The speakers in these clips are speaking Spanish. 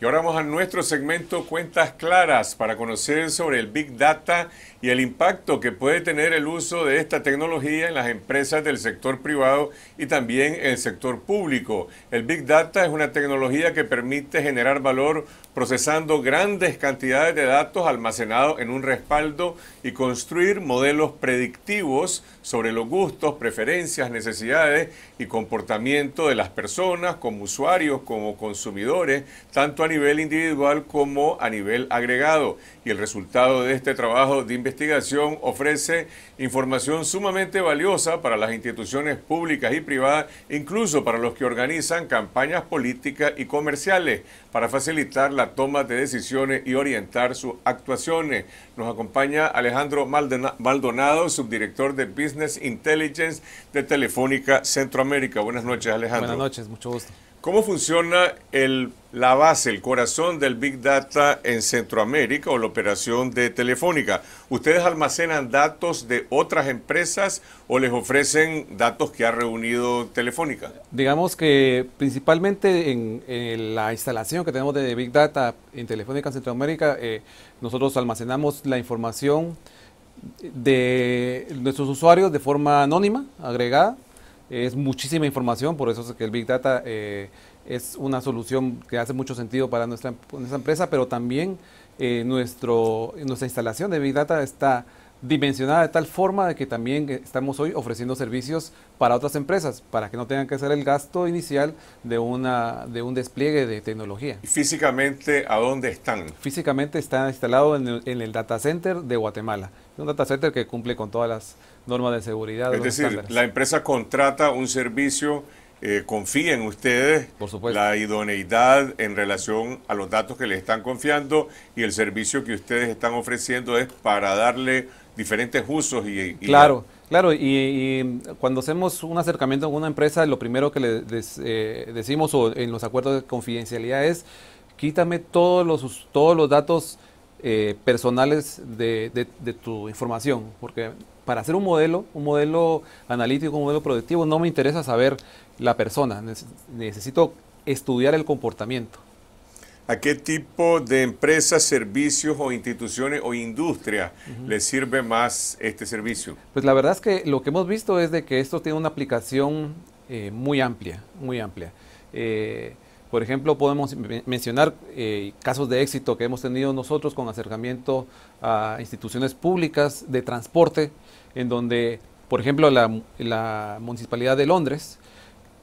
Y ahora vamos a nuestro segmento Cuentas Claras para conocer sobre el Big Data y el impacto que puede tener el uso de esta tecnología en las empresas del sector privado y también el sector público. El Big Data es una tecnología que permite generar valor procesando grandes cantidades de datos almacenados en un respaldo y construir modelos predictivos sobre los gustos, preferencias, necesidades y comportamiento de las personas como usuarios, como consumidores, tanto a nivel individual como a nivel agregado. Y el resultado de este trabajo de investigación ofrece información sumamente valiosa para las instituciones públicas y privadas, incluso para los que organizan campañas políticas y comerciales para facilitar la toma de decisiones y orientar sus actuaciones. Nos acompaña Alejandro Maldonado, subdirector de Business Intelligence de Telefónica Centroamérica. Buenas noches, Alejandro. Buenas noches, mucho gusto. ¿Cómo funciona el, la base, el corazón del Big Data en Centroamérica o la operación de Telefónica? ¿Ustedes almacenan datos de otras empresas o les ofrecen datos que ha reunido Telefónica? Digamos que principalmente en, la instalación que tenemos de Big Data en Telefónica Centroamérica, eh, nosotros almacenamos la información de nuestros usuarios de forma anónima, agregada. Es muchísima información, por eso es que el Big Data eh, es una solución que hace mucho sentido para nuestra, empresa, pero también eh, nuestro, nuestra instalación de Big Data está dimensionada de tal forma de que también eh, estamos hoy ofreciendo servicios para otras empresas, para que no tengan que hacer el gasto inicial de, una, de un despliegue de tecnología. ¿Y físicamente a dónde están? Físicamente está instalado en el, en data center de Guatemala. un data center que cumple con todas las normas de seguridad. Es decir, la empresa contrata un servicio eh, confía en ustedes la idoneidad en relación a los datos que les están confiando y el servicio que ustedes están ofreciendo es para darle diferentes usos y... claro, claro, y, cuando hacemos un acercamiento con una empresa, lo primero que le eh, decimos en los acuerdos de confidencialidad es, quítame todos los, todos los datos eh, personales de, de tu información, porque para hacer un modelo, un modelo analítico, un modelo productivo, no me interesa saber la persona, necesito estudiar el comportamiento. ¿A qué tipo de empresas, servicios o instituciones o industria les sirve más este servicio? Pues la verdad es que lo que hemos visto es de que esto tiene una aplicación eh, muy amplia, muy amplia. Eh, por ejemplo, podemos mencionar eh, casos de éxito que hemos tenido nosotros con acercamiento a instituciones públicas de transporte, en donde, por ejemplo, la Municipalidad de Londres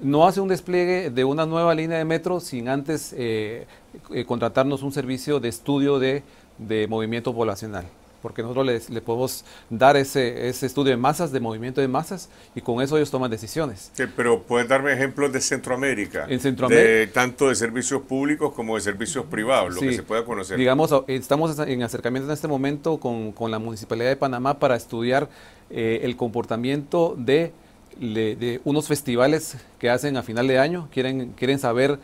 no hace un despliegue de una nueva línea de metro sin antes eh, eh, contratarnos un servicio de estudio de, movimiento poblacional porque nosotros le podemos dar ese, estudio de masas, de movimiento de masas, y con eso ellos toman decisiones. Sí, pero puedes darme ejemplos de Centroamérica. En Centroamérica. De, tanto de servicios públicos como de servicios privados, lo que se pueda conocer. Digamos, estamos en acercamiento en este momento con, la Municipalidad de Panamá para estudiar eh, el comportamiento de de unos festivales que hacen a final de año, quieren, quieren saber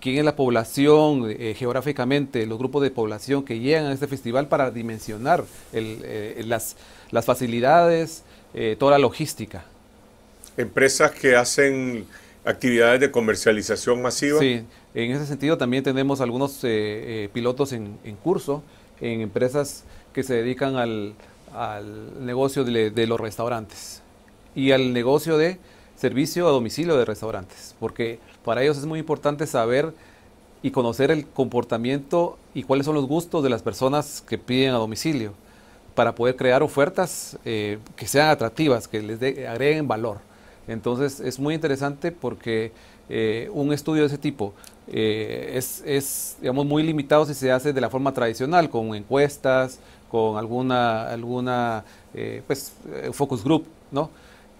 quién es la población eh, geográficamente, los grupos de población que llegan a este festival para dimensionar eh, las, facilidades, eh, toda la logística. Empresas que hacen actividades de comercialización masiva. Sí, en ese sentido también tenemos algunos pilotos en, curso, en empresas que se dedican al, negocio de los restaurantes y al negocio de servicio a domicilio de restaurantes, porque para ellos es muy importante saber y conocer el comportamiento y cuáles son los gustos de las personas que piden a domicilio para poder crear ofertas eh, que sean atractivas, que les agreguen valor. Entonces es muy interesante porque eh, un estudio de ese tipo eh, es, digamos, muy limitado si se hace de la forma tradicional, con encuestas, con alguna, alguna pues, focus group, ¿no?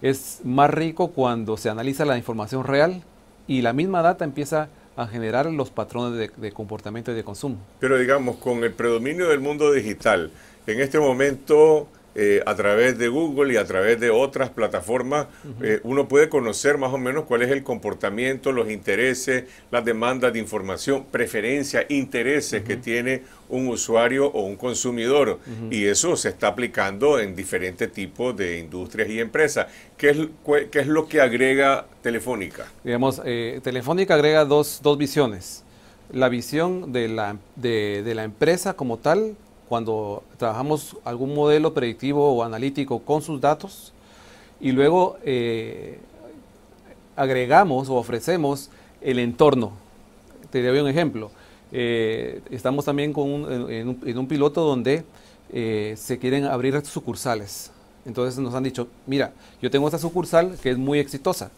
es más rico cuando se analiza la información real y la misma data empieza a generar los patrones de, comportamiento y de consumo. Pero digamos, con el predominio del mundo digital, en este momento eh, a través de Google y a través de otras plataformas, eh, uno puede conocer más o menos cuál es el comportamiento, los intereses, las demandas de información, preferencias, intereses que tiene un usuario o un consumidor. Y eso se está aplicando en diferentes tipos de industrias y empresas. ¿Qué es, es lo que agrega Telefónica? Digamos, eh, Telefónica agrega dos, dos, visiones. La visión de la, de, de la empresa como tal cuando trabajamos algún modelo predictivo o analítico con sus datos y luego eh, agregamos o ofrecemos el entorno. Te doy un ejemplo. Eh, estamos también con en, un, piloto donde eh, se quieren abrir sucursales. Entonces nos han dicho, mira, yo tengo esta sucursal que es muy exitosa,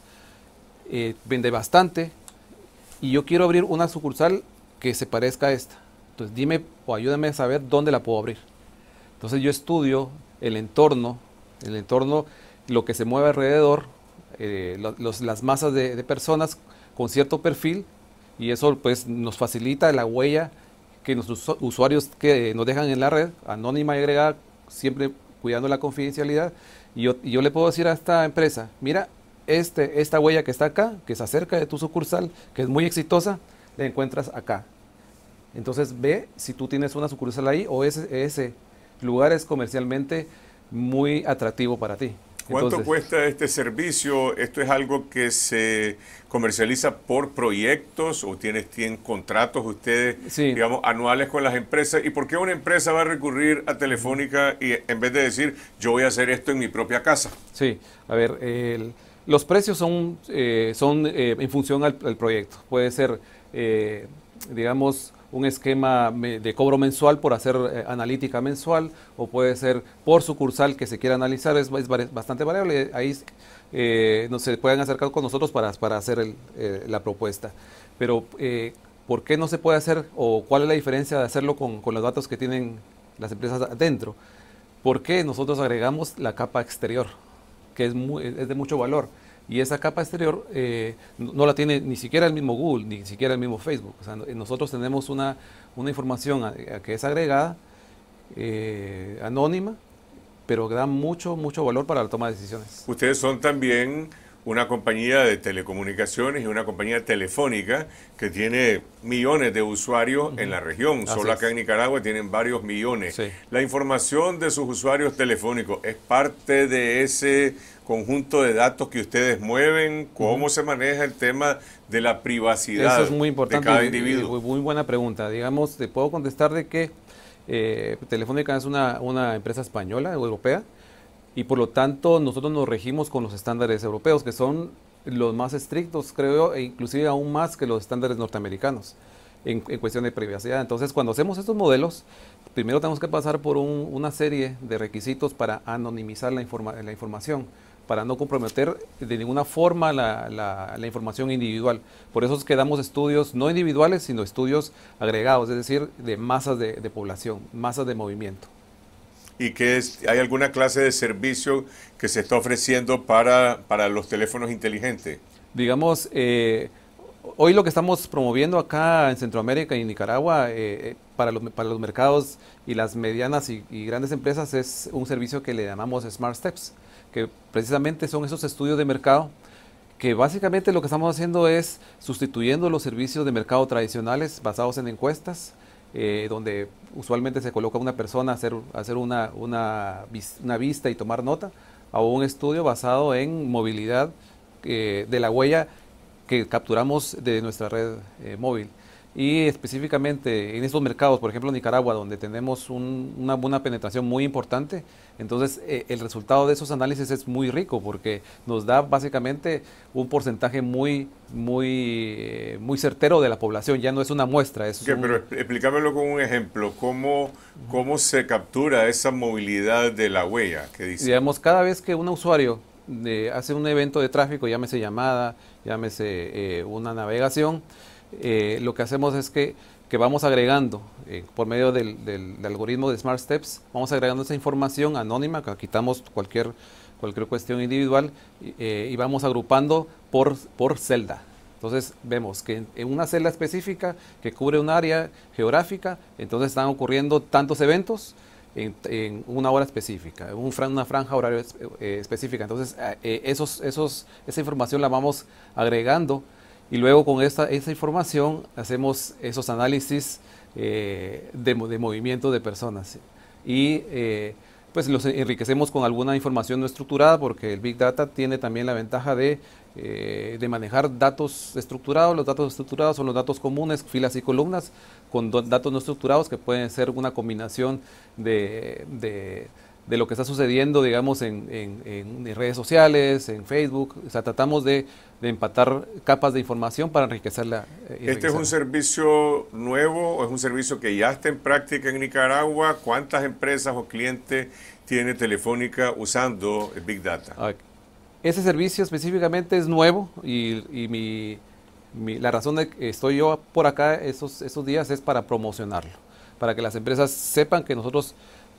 vende bastante y yo quiero abrir una sucursal que se parezca a esta. Entonces dime o ayúdame a saber dónde la puedo abrir. Entonces yo estudio el entorno, el entorno, lo que se mueve alrededor, eh, las masas de, personas con cierto perfil y eso pues nos facilita la huella que nuestros usuarios que nos dejan en la red, anónima y agregada, siempre cuidando la confidencialidad. Y yo, le puedo decir a esta empresa, mira, este, esta huella que está acá, que se acerca de tu sucursal, que es muy exitosa, la encuentras acá. Entonces ve si tú tienes una sucursal ahí o ese, lugar es comercialmente muy atractivo para ti. ¿Cuánto cuesta este servicio? ¿Esto es algo que se comercializa por proyectos o tienes, tienen contratos ustedes, digamos, anuales con las empresas? ¿Y por qué una empresa va a recurrir a Telefónica y, en vez de decir, yo voy a hacer esto en mi propia casa? Sí, a ver, los precios son, eh, son eh, en función al, al, proyecto. Puede ser, eh, digamos, un esquema de cobro mensual por hacer eh, analítica mensual o puede ser por sucursal que se quiera analizar, es, bastante variable. Ahí eh, no se pueden acercar con nosotros para, hacer eh, la propuesta. Pero, ¿por qué no se puede hacer o cuál es la diferencia de hacerlo con, con los datos que tienen las empresas adentro? Porque nosotros agregamos la capa exterior, que es, es de mucho valor y esa capa exterior eh, no la tiene ni siquiera el mismo Google, ni siquiera el mismo Facebook. Eh, nosotros tenemos una, información que es agregada, eh, anónima, pero que da mucho, mucho valor para la toma de decisiones. Ustedes son también una compañía de telecomunicaciones y una compañía telefónica que tiene millones de usuarios en la región. Solo acá en Nicaragua tienen varios millones. La información de sus usuarios telefónicos es parte de ese conjunto de datos que ustedes mueven, cómo se maneja el tema de la privacidad. Eso es muy importante. De cada individuo. Muy buena pregunta. Digamos, te puedo contestar de que eh, Telefónica es una, una empresa española, europea, y por lo tanto nosotros nos regimos con los estándares europeos, que son los más estrictos, creo, e inclusive aún más que los estándares norteamericanos en, cuestión de privacidad. Entonces, cuando hacemos estos modelos, primero tenemos que pasar por una serie de requisitos para anonimizar la, la información para no comprometer de ninguna forma la, información individual. Por eso quedamos estudios no individuales, sino estudios agregados, es decir, de masas de población, masas de movimiento y que es, hay alguna clase de servicio que se está ofreciendo para, los teléfonos inteligentes. Digamos, eh, hoy lo que estamos promoviendo acá en Centroamérica y Nicaragua eh, eh, para, los, mercados y las medianas y, grandes empresas es un servicio que le llamamos Smart Steps, que precisamente son esos estudios de mercado que básicamente lo que estamos haciendo es sustituyendo los servicios de mercado tradicionales basados en encuestas eh, donde usualmente se coloca una persona a hacer, una, una, una, vista y tomar nota, a un estudio basado en movilidad eh, de la huella que capturamos de nuestra red eh, móvil y específicamente en estos mercados, por ejemplo Nicaragua, donde tenemos una buena penetración muy importante, entonces eh, el resultado de esos análisis es muy rico porque nos da básicamente un porcentaje muy, muy, eh, muy certero de la población, ya no es una muestra. Es okay, Pero explícamelo con un ejemplo, ¿Cómo, ¿cómo se captura esa movilidad de la huella? Que dice? Digamos, cada vez que un usuario eh, hace un evento de tráfico, llámese llamada, llámese una navegación, eh, lo que hacemos es que, vamos agregando, eh, por medio del, algoritmo de Smart Steps, vamos agregando esa información anónima, que quitamos cualquier, cualquier cuestión individual y eh, vamos agrupando por, por celda. Entonces vemos que en, una celda específica que cubre un área geográfica, entonces están ocurriendo tantos eventos, en, una hora específica, un una franja horaria específica. Entonces, esa información la vamos agregando y luego con esta, esa información hacemos esos análisis eh, de, movimiento de personas y eh, pues los enriquecemos con alguna información no estructurada porque el Big Data tiene también la ventaja de, eh, manejar datos estructurados. Los datos estructurados son los datos comunes, filas y columnas, con datos no estructurados que pueden ser una combinación de de lo que está sucediendo, digamos, en, en, redes sociales, en Facebook. O sea, tratamos de, empatar capas de información para enriquecerla. Eh, ¿Este es un servicio nuevo o es un servicio que ya está en práctica en Nicaragua? ¿Cuántas empresas o clientes tiene Telefónica usando Big Data? ese servicio específicamente es nuevo y, la razón de que estoy yo por acá esos, esos días es para promocionarlo, para que las empresas sepan que nosotros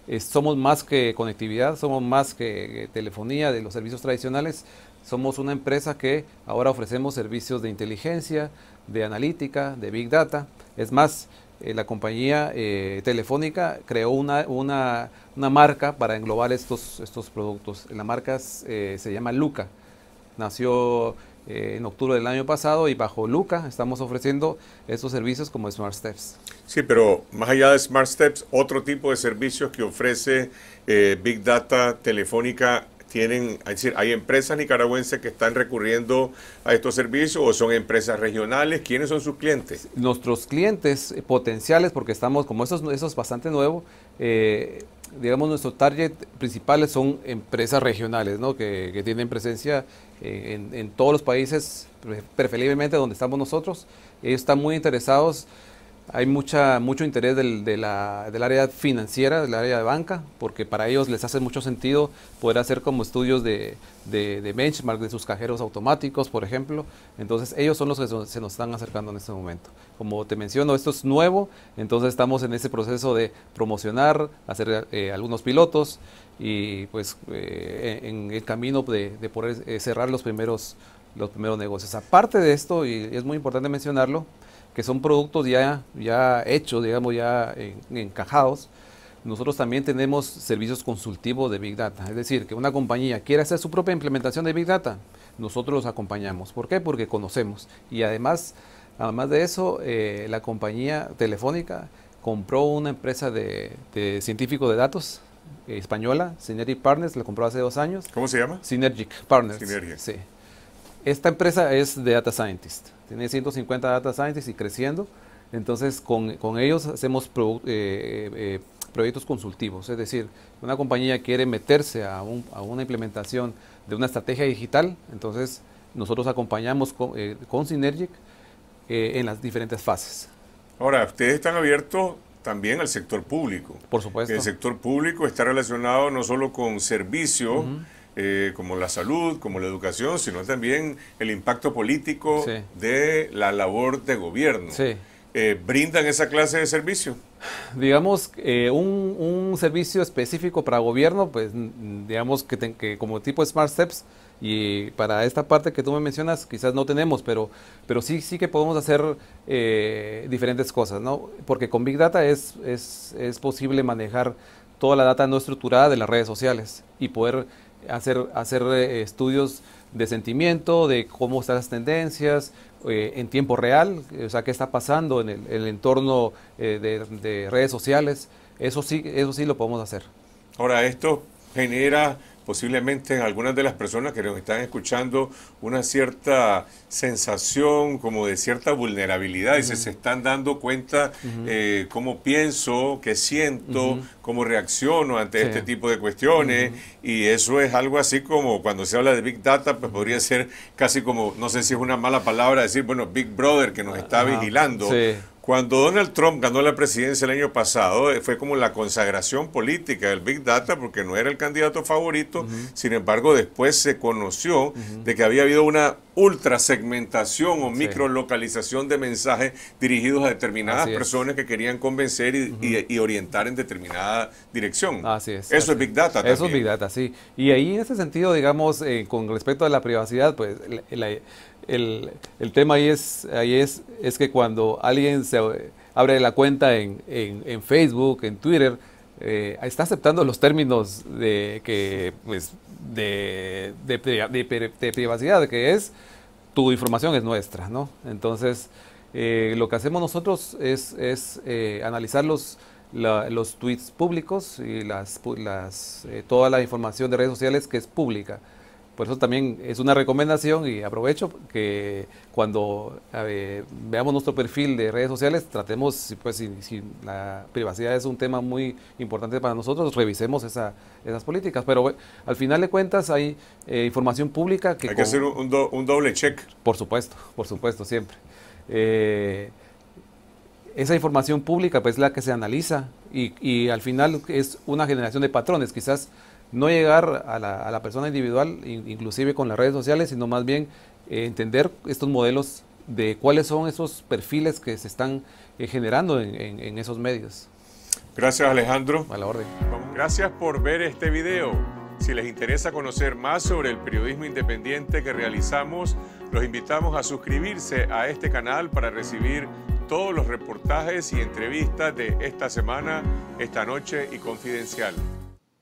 eh, somos más que conectividad, somos más que eh, telefonía de los servicios tradicionales, somos una empresa que ahora ofrecemos servicios de inteligencia, de analítica, de big data. Es más, eh, la compañía telefónica creó una, marca para englobar estos, estos productos. La marca se llama Luca. Nació en octubre del año pasado y bajo Luca estamos ofreciendo estos servicios como Smart Steps. Sí, pero más allá de Smart Steps, otro tipo de servicios que ofrece eh, Big Data Telefónica tienen, es decir, hay empresas nicaragüenses que están recurriendo a estos servicios o son empresas regionales. ¿Quiénes son sus clientes? Nuestros clientes potenciales, porque estamos, como eso, es bastante nuevo, eh, digamos, nuestro target principales son empresas regionales, ¿no? Que, tienen presencia en, en, todos los países, preferiblemente donde estamos nosotros. Ellos están muy interesados hay mucha, mucho interés del, de la, área financiera, del área de banca, porque para ellos les hace mucho sentido poder hacer como estudios de, benchmark de sus cajeros automáticos, por ejemplo. Entonces ellos son los que se nos están acercando en este momento. Como te menciono, esto es nuevo, entonces estamos en ese proceso de promocionar, hacer eh, algunos pilotos y pues eh, en el camino de, poder eh, cerrar los primeros, los primeros negocios. Aparte de esto, y es muy importante mencionarlo, que son productos ya, ya hechos, digamos, ya encajados, nosotros también tenemos servicios consultivos de Big Data. Es decir, que una compañía quiera hacer su propia implementación de Big Data, nosotros los acompañamos. ¿Por qué? Porque conocemos. Y además, además de eso, eh, la compañía telefónica compró una empresa de, científico de datos eh, española, Synergic Partners, la compró hace dos años. ¿Cómo se llama? Synergic Partners. Sí. Esta empresa es de data scientist, tiene 150 data scientists y creciendo. Entonces, con, ellos hacemos eh, eh, eh, proyectos consultivos. Es decir, una compañía quiere meterse a, una implementación de una estrategia digital, entonces nosotros acompañamos con, Synergic en las diferentes fases. Ahora, ustedes están abiertos también al sector público. Por supuesto. El sector público está relacionado no solo con servicio, eh, como la salud, como la educación, sino también el impacto político de la labor de gobierno. Eh, ¿Brindan esa clase de servicio? Digamos, eh, un, servicio específico para gobierno, pues digamos que, que, como tipo Smart Steps, y para esta parte que tú me mencionas, quizás no tenemos, pero, pero sí, sí que podemos hacer diferentes cosas, ¿no? Porque con Big Data es, es, es posible manejar toda la data no estructurada de las redes sociales y poder hacer, hacer eh, estudios de sentimiento, de cómo están las tendencias eh, en tiempo real, o sea, qué está pasando en el, entorno eh, de, de, redes sociales. Eso sí, eso sí lo podemos hacer. Ahora, esto genera posiblemente en algunas de las personas que nos están escuchando una cierta sensación como de cierta vulnerabilidad y se, están dando cuenta eh, cómo pienso, qué siento, cómo reacciono ante este tipo de cuestiones y eso es algo así como cuando se habla de Big Data, pues podría ser casi como, no sé si es una mala palabra decir, bueno, Big Brother que nos está vigilando. Cuando Donald Trump ganó la presidencia el año pasado, eh, fue como la consagración política del Big Data, porque no era el candidato favorito. Sin embargo, después se conoció de que había habido una ultra segmentación o micro localización de mensajes dirigidos a determinadas personas que querían convencer y, orientar en determinada dirección. Así es. Eso es Big Data. También. Eso es Big Data, sí. Y ahí en ese sentido, digamos, eh, con respecto a la privacidad, pues la el, tema ahí es, ahí es, es que cuando alguien se abre la cuenta en, en, Facebook, en Twitter, eh, está aceptando los términos de, que, pues, de, de, privacidad, que es tu información es nuestra, ¿no? Entonces, eh, lo que hacemos nosotros es, es eh, analizar los, la, los tweets públicos y las, las toda la información de redes sociales que es pública. Por eso también es una recomendación y aprovecho que cuando veamos nuestro perfil de redes sociales, tratemos, pues si, la privacidad es un tema muy importante para nosotros, revisemos esa, esas políticas. Pero al final de cuentas hay eh, información pública que... Hay que hacer un, doble check. Por supuesto, por supuesto, siempre. Eh, esa información pública pues es la que se analiza y, y al final es una generación de patrones. Quizás no llegar a la, persona individual, inclusive con las redes sociales, sino más bien eh, entender estos modelos de cuáles son esos perfiles que se están eh, generando en, en, esos medios. Gracias Alejandro. A la orden. Gracias por ver este video. Si les interesa conocer más sobre el periodismo independiente que realizamos, los invitamos a suscribirse a este canal para recibir todos los reportajes y entrevistas de esta semana, esta noche y confidencial.